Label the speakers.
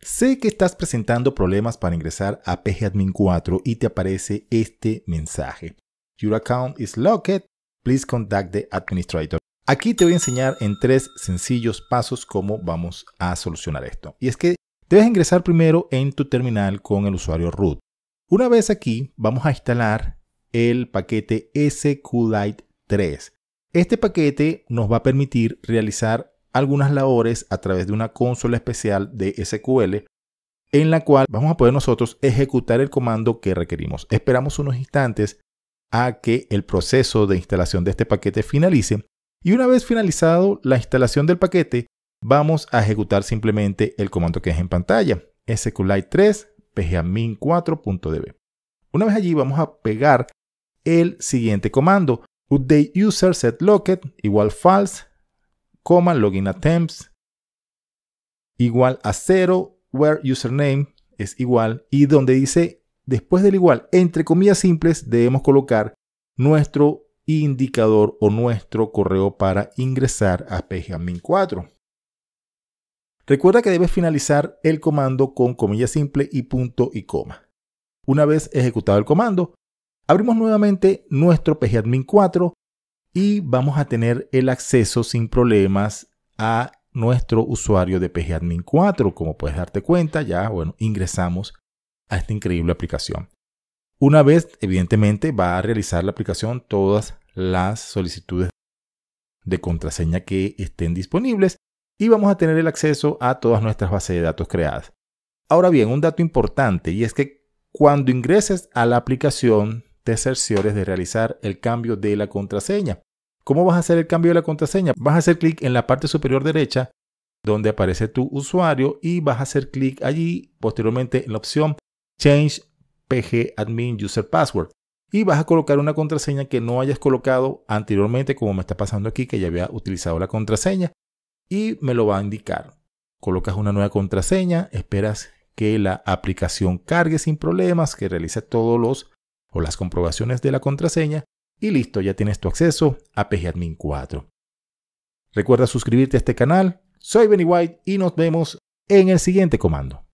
Speaker 1: Sé que estás presentando problemas para ingresar a PGAdmin 4 y te aparece este mensaje. Your account is locked. Please contact the administrator. Aquí te voy a enseñar en tres sencillos pasos cómo vamos a solucionar esto. Y es que debes ingresar primero en tu terminal con el usuario root. Una vez aquí, vamos a instalar el paquete SQLite 3. Este paquete nos va a permitir realizar algunas labores a través de una consola especial de SQL en la cual vamos a poder nosotros ejecutar el comando que requerimos. Esperamos unos instantes a que el proceso de instalación de este paquete finalice y una vez finalizado la instalación del paquete vamos a ejecutar simplemente el comando que es en pantalla sqlite 3 pgamin4.db. Una vez allí vamos a pegar el siguiente comando update user set locket igual false coma login attempts igual a 0, where username es igual, y donde dice después del igual, entre comillas simples, debemos colocar nuestro indicador o nuestro correo para ingresar a pgadmin 4. Recuerda que debes finalizar el comando con comilla simple y punto y coma. Una vez ejecutado el comando, abrimos nuevamente nuestro pgadmin 4 y vamos a tener el acceso sin problemas a nuestro usuario de PGAdmin 4. Como puedes darte cuenta, ya bueno, ingresamos a esta increíble aplicación. Una vez, evidentemente, va a realizar la aplicación todas las solicitudes de contraseña que estén disponibles y vamos a tener el acceso a todas nuestras bases de datos creadas. Ahora bien, un dato importante y es que cuando ingreses a la aplicación si de realizar el cambio de la contraseña. ¿Cómo vas a hacer el cambio de la contraseña? Vas a hacer clic en la parte superior derecha donde aparece tu usuario y vas a hacer clic allí, posteriormente en la opción Change PG Admin User Password. Y vas a colocar una contraseña que no hayas colocado anteriormente, como me está pasando aquí, que ya había utilizado la contraseña. Y me lo va a indicar. Colocas una nueva contraseña, esperas que la aplicación cargue sin problemas, que realice todos los las comprobaciones de la contraseña y listo, ya tienes tu acceso a PGAdmin 4. Recuerda suscribirte a este canal. Soy Benny White y nos vemos en el siguiente comando.